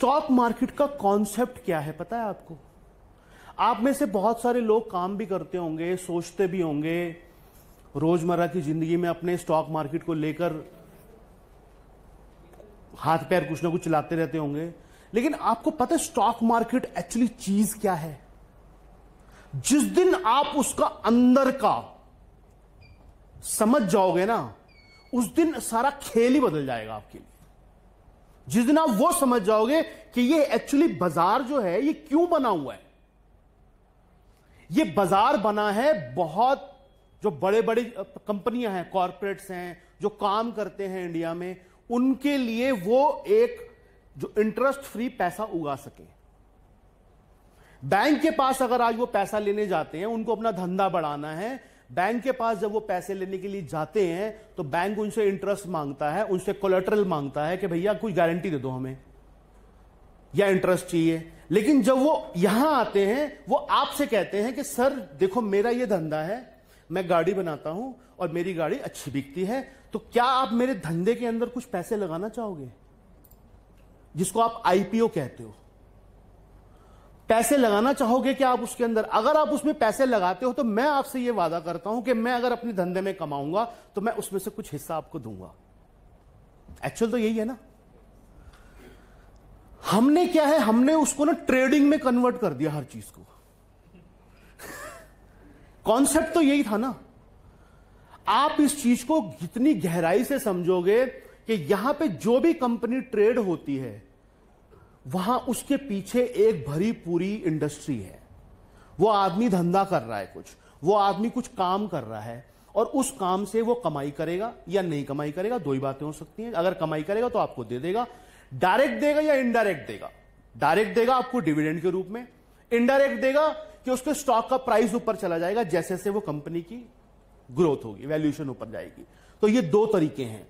stock market का concept क्या है पता है आपको आप में से बहुत सारे लोग काम भी करते होंगे सोचते भी होंगे रोजमर्रा की जिंदगी में अपने स्टॉक मार्केट को लेकर हाथ पैर कुछ ना कुछ चलाते रहते होंगे लेकिन आपको पता है स्टॉक मार्केट एक्चुअली चीज क्या है जिस दिन आप उसका अंदर का समझ जाओगे ना उस दिन सारा खेल ही बदल जाएगा आपके लिए जिस दिन आप वो समझ जाओगे कि ये एक्चुअली बाजार जो है ये क्यों बना हुआ है ये बाजार बना है बहुत जो बड़े बड़े कंपनियां हैं कॉरपोरेट्स हैं जो काम करते हैं इंडिया में उनके लिए वो एक जो इंटरेस्ट फ्री पैसा उगा सके बैंक के पास अगर आज वो पैसा लेने जाते हैं उनको अपना धंधा बढ़ाना है बैंक के पास जब वो पैसे लेने के लिए जाते हैं तो बैंक उनसे इंटरेस्ट मांगता है उनसे कोलेट्रल मांगता है कि भैया कुछ गारंटी दे दो हमें या इंटरेस्ट चाहिए लेकिन जब वो यहां आते हैं वो आपसे कहते हैं कि सर देखो मेरा ये धंधा है मैं गाड़ी बनाता हूं और मेरी गाड़ी अच्छी बिकती है तो क्या आप मेरे धंधे के अंदर कुछ पैसे लगाना चाहोगे जिसको आप आईपीओ कहते हो पैसे लगाना चाहोगे क्या आप उसके अंदर अगर आप उसमें पैसे लगाते हो तो मैं आपसे यह वादा करता हूं कि मैं अगर अपने धंधे में कमाऊंगा तो मैं उसमें से कुछ हिस्सा आपको दूंगा एक्चुअल तो यही है ना हमने क्या है हमने उसको ना ट्रेडिंग में कन्वर्ट कर दिया हर चीज को कॉन्सेप्ट तो यही था ना आप इस चीज को जितनी गहराई से समझोगे कि यहां पे जो भी कंपनी ट्रेड होती है वहां उसके पीछे एक भरी पूरी इंडस्ट्री है वो आदमी धंधा कर रहा है कुछ वो आदमी कुछ काम कर रहा है और उस काम से वो कमाई करेगा या नहीं कमाई करेगा दो ही बातें हो सकती हैं अगर कमाई करेगा तो आपको दे देगा डायरेक्ट देगा या इनडायरेक्ट देगा डायरेक्ट देगा आपको डिविडेंड के रूप में इनडायरेक्ट देगा कि उसके स्टॉक का प्राइस ऊपर चला जाएगा जैसे जैसे वो कंपनी की ग्रोथ होगी वैल्यूएशन ऊपर जाएगी तो ये दो तरीके हैं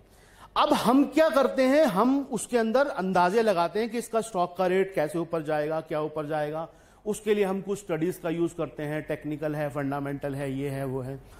अब हम क्या करते हैं हम उसके अंदर अंदाजे लगाते हैं कि इसका स्टॉक का रेट कैसे ऊपर जाएगा क्या ऊपर जाएगा उसके लिए हम कुछ स्टडीज का यूज करते हैं टेक्निकल है फंडामेंटल है ये है वो है